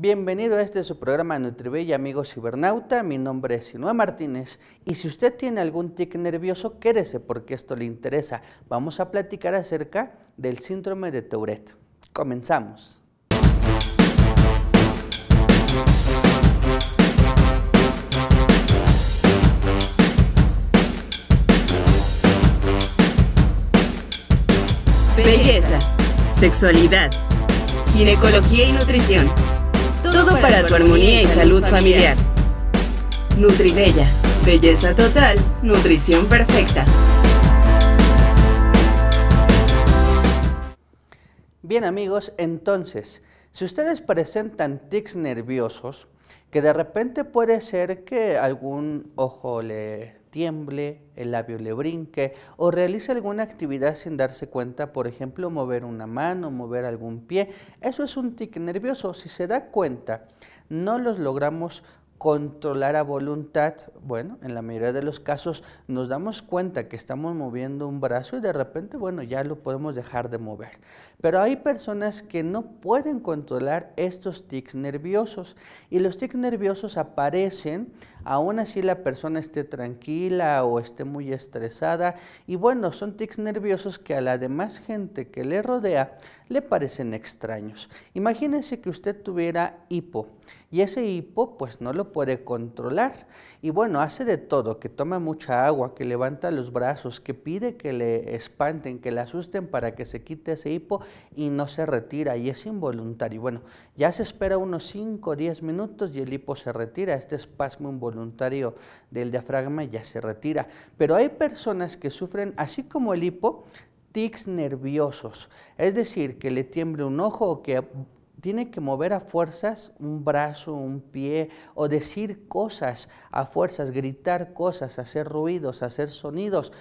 Bienvenido a este su programa NutriBella, amigos cibernauta. Mi nombre es Sinua Martínez y si usted tiene algún tic nervioso, quédese porque esto le interesa. Vamos a platicar acerca del síndrome de Tourette. Comenzamos. Belleza, sexualidad, ginecología y nutrición todo para tu armonía y salud familiar. Nutribella, belleza total, nutrición perfecta. Bien amigos, entonces, si ustedes presentan tics nerviosos, que de repente puede ser que algún ojo le tiemble, el labio le brinque o realice alguna actividad sin darse cuenta, por ejemplo, mover una mano, mover algún pie. Eso es un tic nervioso. Si se da cuenta, no los logramos controlar a voluntad, bueno, en la mayoría de los casos nos damos cuenta que estamos moviendo un brazo y de repente, bueno, ya lo podemos dejar de mover. Pero hay personas que no pueden controlar estos tics nerviosos y los tics nerviosos aparecen aún así la persona esté tranquila o esté muy estresada y bueno, son tics nerviosos que a la demás gente que le rodea le parecen extraños. Imagínense que usted tuviera hipo y ese hipo pues no lo puede controlar. Y bueno, hace de todo, que toma mucha agua, que levanta los brazos, que pide que le espanten, que le asusten para que se quite ese hipo y no se retira y es involuntario. Bueno, ya se espera unos 5 o 10 minutos y el hipo se retira, este espasmo involuntario del diafragma ya se retira. Pero hay personas que sufren, así como el hipo, tics nerviosos, es decir, que le tiemble un ojo o que tiene que mover a fuerzas un brazo, un pie, o decir cosas a fuerzas, gritar cosas, hacer ruidos, hacer sonidos,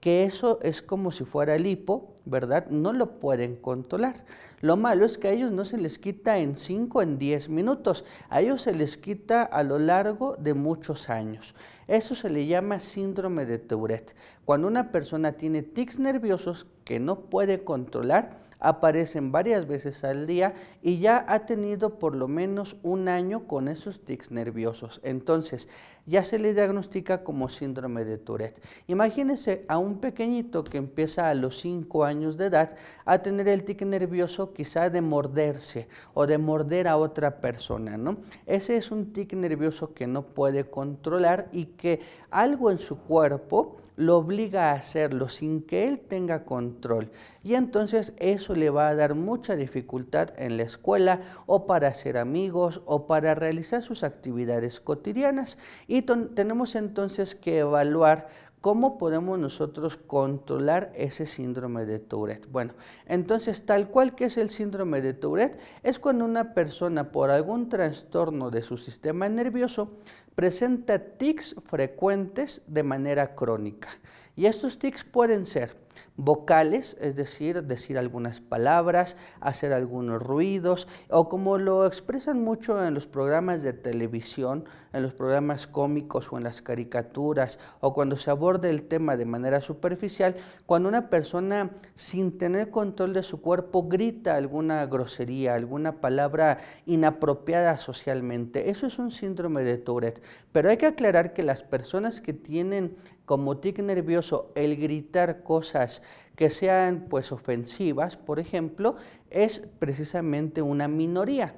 que eso es como si fuera el hipo, ¿verdad? No lo pueden controlar. Lo malo es que a ellos no se les quita en 5, en 10 minutos, a ellos se les quita a lo largo de muchos años. Eso se le llama síndrome de Tourette. Cuando una persona tiene tics nerviosos que no puede controlar, aparecen varias veces al día y ya ha tenido por lo menos un año con esos tics nerviosos. Entonces, ya se le diagnostica como síndrome de Tourette. Imagínense a un pequeñito que empieza a los 5 años años de edad a tener el tic nervioso quizá de morderse o de morder a otra persona, ¿no? Ese es un tic nervioso que no puede controlar y que algo en su cuerpo lo obliga a hacerlo sin que él tenga control. Y entonces eso le va a dar mucha dificultad en la escuela o para hacer amigos o para realizar sus actividades cotidianas. Y tenemos entonces que evaluar ¿Cómo podemos nosotros controlar ese síndrome de Tourette? Bueno, entonces tal cual que es el síndrome de Tourette, es cuando una persona por algún trastorno de su sistema nervioso presenta tics frecuentes de manera crónica. Y estos tics pueden ser vocales, es decir, decir algunas palabras, hacer algunos ruidos, o como lo expresan mucho en los programas de televisión, en los programas cómicos o en las caricaturas, o cuando se aborda el tema de manera superficial, cuando una persona sin tener control de su cuerpo grita alguna grosería, alguna palabra inapropiada socialmente. Eso es un síndrome de Tourette, pero hay que aclarar que las personas que tienen como tic nervioso el gritar cosas que sean pues ofensivas, por ejemplo, es precisamente una minoría.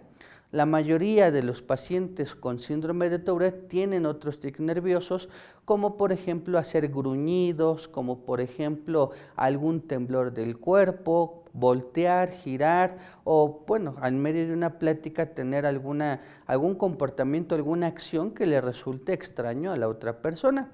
La mayoría de los pacientes con síndrome de Tourette tienen otros tics nerviosos, como por ejemplo hacer gruñidos, como por ejemplo algún temblor del cuerpo, voltear, girar o bueno, al medio de una plática tener algún comportamiento, alguna acción que le resulte extraño a la otra persona.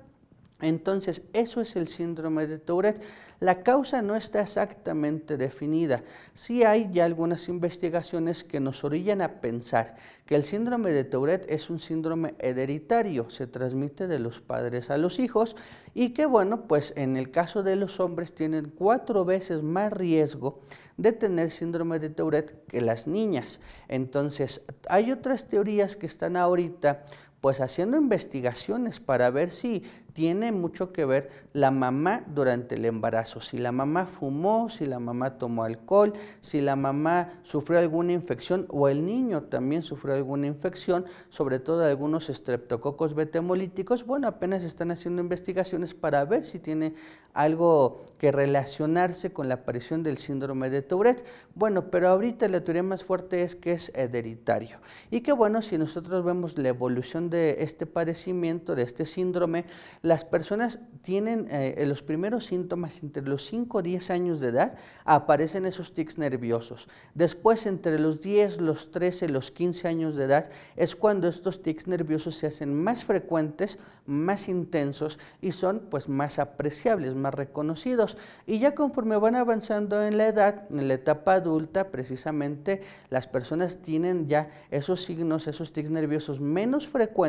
Entonces, eso es el síndrome de Tourette. La causa no está exactamente definida. Sí hay ya algunas investigaciones que nos orillan a pensar que el síndrome de Tourette es un síndrome hereditario, se transmite de los padres a los hijos y que bueno, pues en el caso de los hombres tienen cuatro veces más riesgo de tener síndrome de Tourette que las niñas. Entonces, hay otras teorías que están ahorita pues haciendo investigaciones para ver si tiene mucho que ver la mamá durante el embarazo, si la mamá fumó, si la mamá tomó alcohol, si la mamá sufrió alguna infección o el niño también sufrió alguna infección, sobre todo algunos estreptococos betemolíticos. Bueno, apenas están haciendo investigaciones para ver si tiene algo que relacionarse con la aparición del síndrome de Tourette. Bueno, pero ahorita la teoría más fuerte es que es hereditario y que bueno, si nosotros vemos la evolución de este padecimiento, de este síndrome, las personas tienen eh, eh, los primeros síntomas entre los 5 o 10 años de edad, aparecen esos tics nerviosos. Después, entre los 10, los 13, los 15 años de edad, es cuando estos tics nerviosos se hacen más frecuentes, más intensos y son pues más apreciables, más reconocidos. Y ya conforme van avanzando en la edad, en la etapa adulta, precisamente las personas tienen ya esos signos, esos tics nerviosos menos frecuentes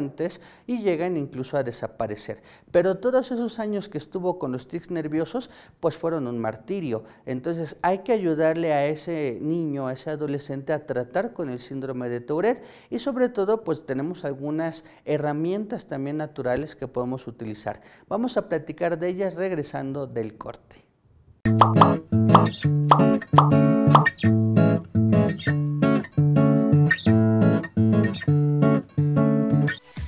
y llegan incluso a desaparecer. Pero todos esos años que estuvo con los tics nerviosos, pues fueron un martirio. Entonces hay que ayudarle a ese niño, a ese adolescente a tratar con el síndrome de Tourette y sobre todo pues tenemos algunas herramientas también naturales que podemos utilizar. Vamos a platicar de ellas regresando del corte.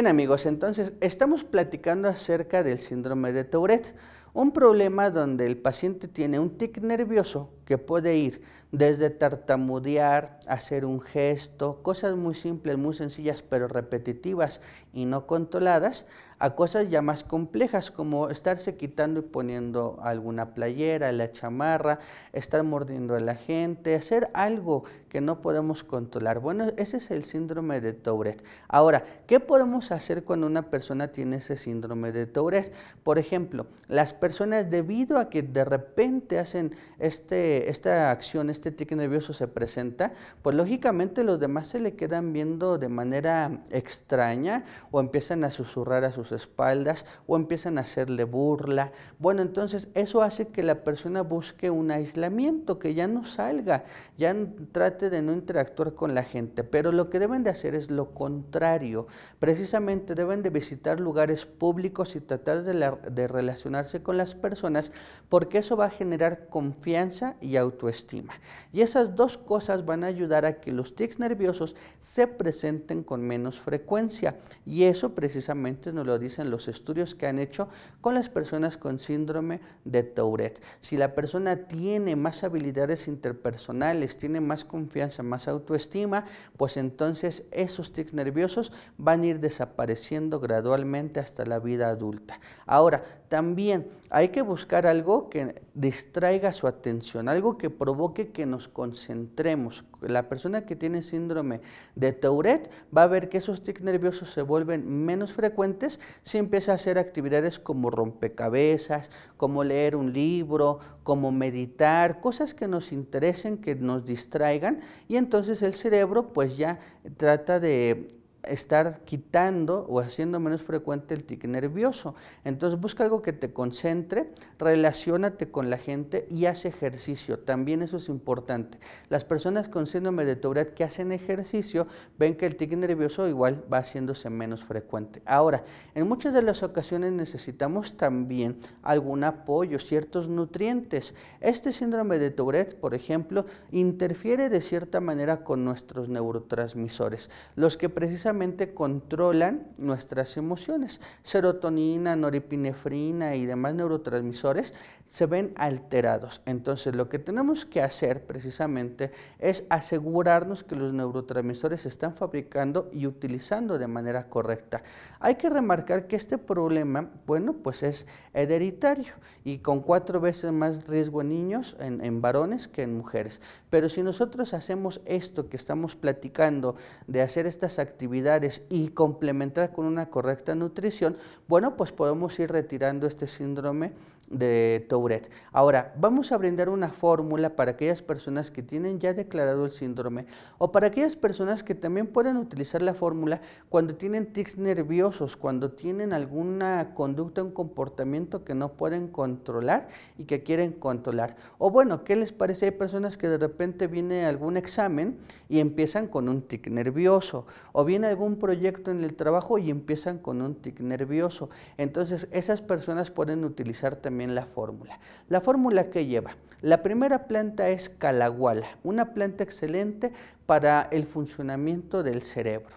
Bien amigos, entonces estamos platicando acerca del síndrome de Tourette, un problema donde el paciente tiene un tic nervioso que puede ir desde tartamudear, hacer un gesto, cosas muy simples, muy sencillas, pero repetitivas y no controladas, a cosas ya más complejas como estarse quitando y poniendo alguna playera, la chamarra, estar mordiendo a la gente, hacer algo que no podemos controlar. Bueno, ese es el síndrome de Tourette. Ahora, ¿qué podemos hacer cuando una persona tiene ese síndrome de Tourette? Por ejemplo, las personas debido a que de repente hacen este esta acción, este tic nervioso se presenta, pues lógicamente los demás se le quedan viendo de manera extraña o empiezan a susurrar a sus espaldas o empiezan a hacerle burla. Bueno, entonces eso hace que la persona busque un aislamiento, que ya no salga, ya trate de no interactuar con la gente, pero lo que deben de hacer es lo contrario. Precisamente deben de visitar lugares públicos y tratar de relacionarse con las personas porque eso va a generar confianza y autoestima. Y esas dos cosas van a ayudar a que los tics nerviosos se presenten con menos frecuencia. Y eso precisamente nos lo dicen los estudios que han hecho con las personas con síndrome de Tourette. Si la persona tiene más habilidades interpersonales, tiene más confianza, más autoestima, pues entonces esos tics nerviosos van a ir desapareciendo gradualmente hasta la vida adulta. Ahora, también hay que buscar algo que distraiga su atención algo que provoque que nos concentremos. La persona que tiene síndrome de Tourette va a ver que esos tics nerviosos se vuelven menos frecuentes si empieza a hacer actividades como rompecabezas, como leer un libro, como meditar, cosas que nos interesen, que nos distraigan y entonces el cerebro pues ya trata de estar quitando o haciendo menos frecuente el tic nervioso. Entonces busca algo que te concentre, relacionate con la gente y haz ejercicio. También eso es importante. Las personas con síndrome de Tourette que hacen ejercicio ven que el tic nervioso igual va haciéndose menos frecuente. Ahora, en muchas de las ocasiones necesitamos también algún apoyo, ciertos nutrientes. Este síndrome de Tourette, por ejemplo, interfiere de cierta manera con nuestros neurotransmisores, los que precisamente controlan nuestras emociones. Serotonina, norepinefrina y demás neurotransmisores se ven alterados. Entonces lo que tenemos que hacer precisamente es asegurarnos que los neurotransmisores se están fabricando y utilizando de manera correcta. Hay que remarcar que este problema, bueno, pues es hereditario y con cuatro veces más riesgo en niños, en varones que en mujeres. Pero si nosotros hacemos esto que estamos platicando de hacer estas actividades, y complementar con una correcta nutrición, bueno, pues podemos ir retirando este síndrome de Tourette. Ahora, vamos a brindar una fórmula para aquellas personas que tienen ya declarado el síndrome o para aquellas personas que también pueden utilizar la fórmula cuando tienen tics nerviosos, cuando tienen alguna conducta, un comportamiento que no pueden controlar y que quieren controlar. O bueno, ¿qué les parece? Hay personas que de repente viene algún examen y empiezan con un tic nervioso o viene algún proyecto en el trabajo y empiezan con un tic nervioso. Entonces, esas personas pueden utilizar también la fórmula. La fórmula que lleva. La primera planta es calaguala, una planta excelente para el funcionamiento del cerebro.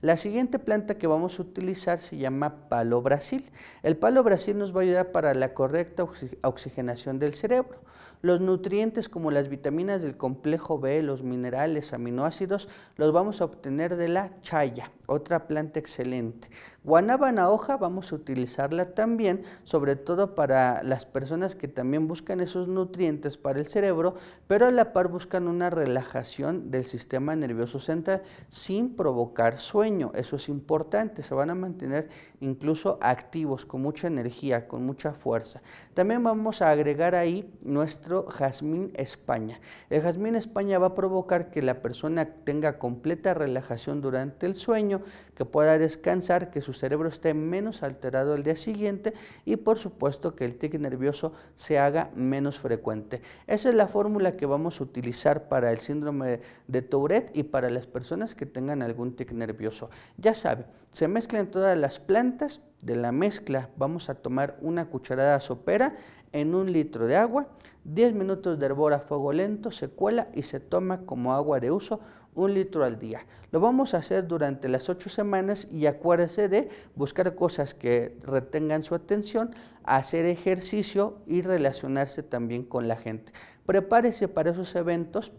La siguiente planta que vamos a utilizar se llama palo brasil. El palo brasil nos va a ayudar para la correcta oxigenación del cerebro. Los nutrientes como las vitaminas del complejo B, los minerales, aminoácidos, los vamos a obtener de la chaya, otra planta excelente. Guanábana hoja vamos a utilizarla también, sobre todo para las personas que también buscan esos nutrientes para el cerebro, pero a la par buscan una relajación del sistema nervioso central sin provocar sueño. Eso es importante, se van a mantener incluso activos, con mucha energía, con mucha fuerza. También vamos a agregar ahí nuestro jazmín España. El jazmín España va a provocar que la persona tenga completa relajación durante el sueño, que pueda descansar, que su cerebro esté menos alterado el día siguiente y por supuesto que el tic nervioso se haga menos frecuente. Esa es la fórmula que vamos a utilizar para el síndrome de Tourette y para las personas que tengan algún tic nervioso. Ya sabe, se mezclan todas las plantas, de la mezcla vamos a tomar una cucharada sopera en un litro de agua, 10 minutos de hervor a fuego lento, se cuela y se toma como agua de uso un litro al día. Lo vamos a hacer durante las ocho semanas y acuérdese de buscar cosas que retengan su atención, hacer ejercicio y relacionarse también con la gente. Prepárese para esos eventos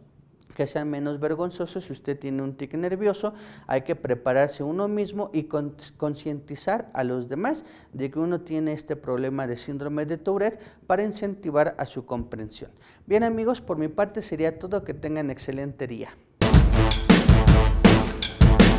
que sean menos vergonzosos. Si usted tiene un tic nervioso, hay que prepararse uno mismo y concientizar a los demás de que uno tiene este problema de síndrome de Tourette para incentivar a su comprensión. Bien amigos, por mi parte sería todo. Que tengan excelente día.